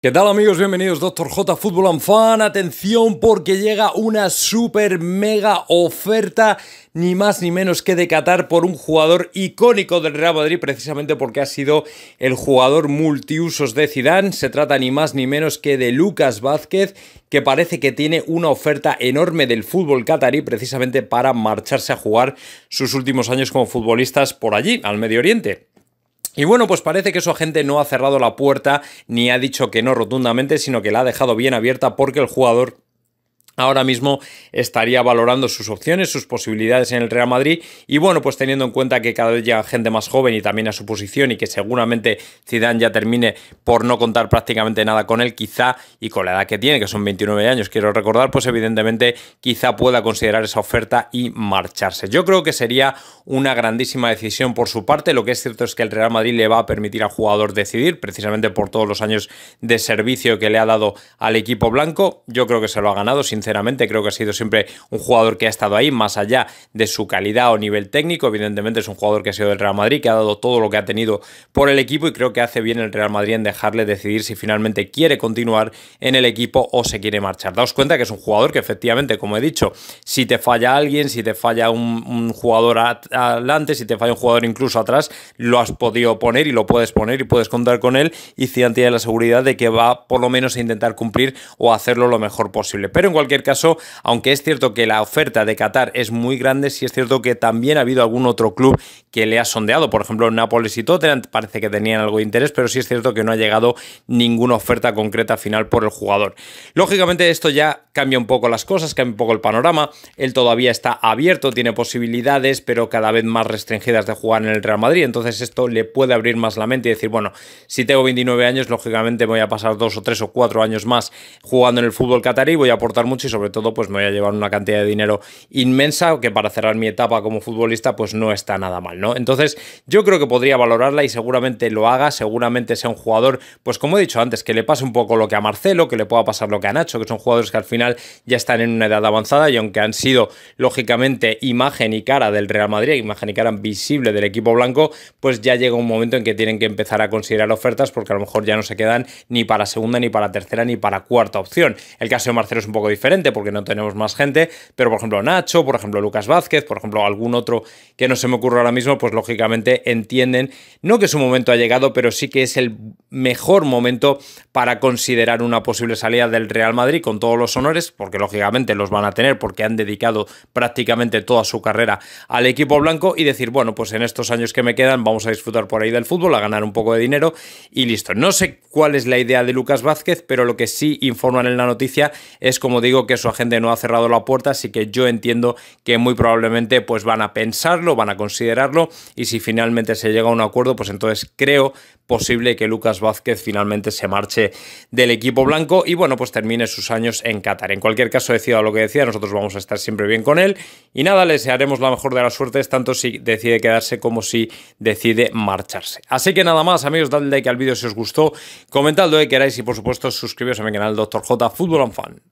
¿Qué tal amigos? Bienvenidos Doctor J Fútbol Fan. Atención porque llega una super mega oferta ni más ni menos que de Qatar por un jugador icónico del Real Madrid precisamente porque ha sido el jugador multiusos de Zidane. Se trata ni más ni menos que de Lucas Vázquez que parece que tiene una oferta enorme del fútbol qatarí precisamente para marcharse a jugar sus últimos años como futbolistas por allí, al Medio Oriente. Y bueno, pues parece que su agente no ha cerrado la puerta ni ha dicho que no rotundamente, sino que la ha dejado bien abierta porque el jugador ahora mismo estaría valorando sus opciones, sus posibilidades en el Real Madrid y bueno, pues teniendo en cuenta que cada vez llega gente más joven y también a su posición y que seguramente Zidane ya termine por no contar prácticamente nada con él, quizá y con la edad que tiene, que son 29 años, quiero recordar, pues evidentemente quizá pueda considerar esa oferta y marcharse. Yo creo que sería una grandísima decisión por su parte, lo que es cierto es que el Real Madrid le va a permitir al jugador decidir, precisamente por todos los años de servicio que le ha dado al equipo blanco, yo creo que se lo ha ganado, sin sinceramente. Creo que ha sido siempre un jugador que ha estado ahí, más allá de su calidad o nivel técnico. Evidentemente es un jugador que ha sido del Real Madrid, que ha dado todo lo que ha tenido por el equipo y creo que hace bien el Real Madrid en dejarle decidir si finalmente quiere continuar en el equipo o se quiere marchar. Daos cuenta que es un jugador que efectivamente, como he dicho, si te falla alguien, si te falla un, jugador adelante, si te falla un jugador incluso atrás, lo has podido poner y lo puedes poner y puedes contar con él y Zidane tiene la seguridad de que va por lo menos a intentar cumplir o hacerlo lo mejor posible. Pero en cualquier caso, aunque es cierto que la oferta de Qatar es muy grande, sí es cierto que también ha habido algún otro club que le ha sondeado. Por ejemplo, Nápoles y Tottenham parece que tenían algo de interés, pero sí es cierto que no ha llegado ninguna oferta concreta final por el jugador. Lógicamente, esto ya cambia un poco las cosas, cambia un poco el panorama. Él todavía está abierto, tiene posibilidades, pero cada vez más restringidas de jugar en el Real Madrid. Entonces, esto le puede abrir más la mente y decir, bueno, si tengo 29 años, lógicamente voy a pasar dos o tres o cuatro años más jugando en el fútbol catarí, voy a aportar mucho y sobre todo pues me voy a llevar una cantidad de dinero inmensa que para cerrar mi etapa como futbolista pues no está nada mal, ¿no? Entonces yo creo que podría valorarla y seguramente lo haga, seguramente sea un jugador pues como he dicho antes, que le pase un poco lo que a Marcelo, que le pueda pasar lo que a Nacho, que son jugadores que al final ya están en una edad avanzada y aunque han sido lógicamente imagen y cara del Real Madrid, imagen y cara visible del equipo blanco, pues ya llega un momento en que tienen que empezar a considerar ofertas porque a lo mejor ya no se quedan ni para segunda, ni para tercera, ni para cuarta opción. El caso de Marcelo es un poco diferente porque no tenemos más gente, pero por ejemplo Nacho, por ejemplo Lucas Vázquez, por ejemplo algún otro que no se me ocurra ahora mismo, pues lógicamente entienden, no que su momento ha llegado, pero sí que es el mejor momento para considerar una posible salida del Real Madrid con todos los honores, porque lógicamente los van a tener porque han dedicado prácticamente toda su carrera al equipo blanco y decir, bueno, pues en estos años que me quedan vamos a disfrutar por ahí del fútbol, a ganar un poco de dinero y listo. No sé cuál es la idea de Lucas Vázquez, pero lo que sí informan en la noticia es, como digo, que su agente no ha cerrado la puerta, así que yo entiendo que muy probablemente pues van a pensarlo, van a considerarlo y si finalmente se llega a un acuerdo, pues entonces creo posible que Lucas Vázquez finalmente se marche del equipo blanco y bueno, pues termine sus años en Qatar. En cualquier caso, decida lo que decía, nosotros vamos a estar siempre bien con él y nada, le desearemos la mejor de las suertes, tanto si decide quedarse como si decide marcharse. Así que nada más, amigos, dadle like al vídeo si os gustó, comentadlo lo que queráis y por supuesto suscribiros a mi canal Dr. J Fútbol and Fan.